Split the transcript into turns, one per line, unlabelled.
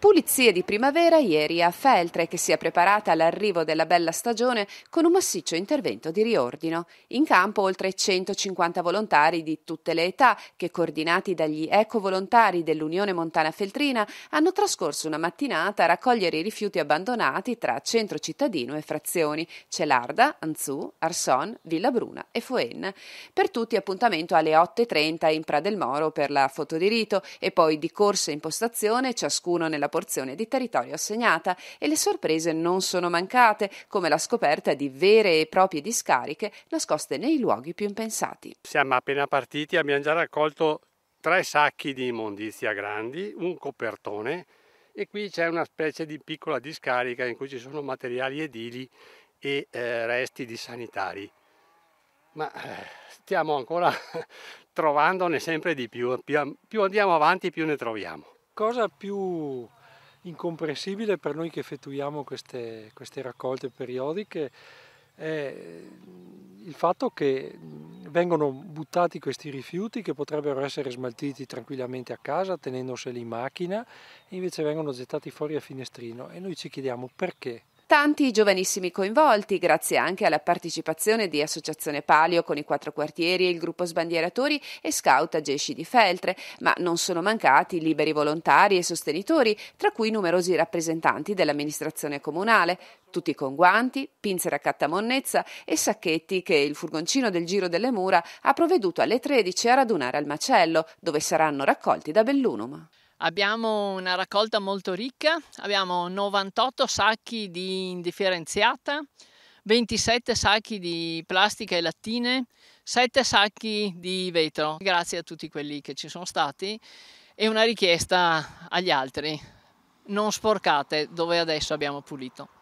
Pulizie di primavera ieri a Feltre che si è preparata all'arrivo della bella stagione con un massiccio intervento di riordino. In campo oltre 150 volontari di tutte le età che coordinati dagli ecovolontari dell'Unione Montana Feltrina hanno trascorso una mattinata a raccogliere i rifiuti abbandonati tra centro cittadino e frazioni Celarda, Anzù, Arson, Villa Bruna e Foen. Per tutti appuntamento alle 8.30 in Pradel Moro per la foto di rito e poi di corsa in postazione, ciascuno nella porzione di territorio assegnata e le sorprese non sono mancate, come la scoperta di vere e proprie discariche nascoste nei luoghi più impensati.
Siamo appena partiti, abbiamo già raccolto tre sacchi di immondizia grandi, un copertone e qui c'è una specie di piccola discarica in cui ci sono materiali edili e eh, resti di sanitari. Ma eh, stiamo ancora trovandone sempre di più. più, più andiamo avanti più ne troviamo.
Cosa più incomprensibile per noi che effettuiamo queste, queste raccolte periodiche è eh, il fatto che mm, vengono buttati questi rifiuti che potrebbero essere smaltiti tranquillamente a casa tenendoseli in macchina e invece vengono gettati fuori a finestrino e noi ci chiediamo perché
tanti i giovanissimi coinvolti, grazie anche alla partecipazione di Associazione Palio con i quattro quartieri e il gruppo sbandieratori e scout Agesci di Feltre, ma non sono mancati liberi volontari e sostenitori, tra cui numerosi rappresentanti dell'amministrazione comunale, tutti con guanti, pinze raccatta e sacchetti che il furgoncino del Giro delle Mura ha provveduto alle 13 a radunare al macello, dove saranno raccolti da Bellunum.
Abbiamo una raccolta molto ricca, abbiamo 98 sacchi di indifferenziata, 27 sacchi di plastica e lattine, 7 sacchi di vetro, grazie a tutti quelli che ci sono stati e una richiesta agli altri, non sporcate dove adesso abbiamo pulito.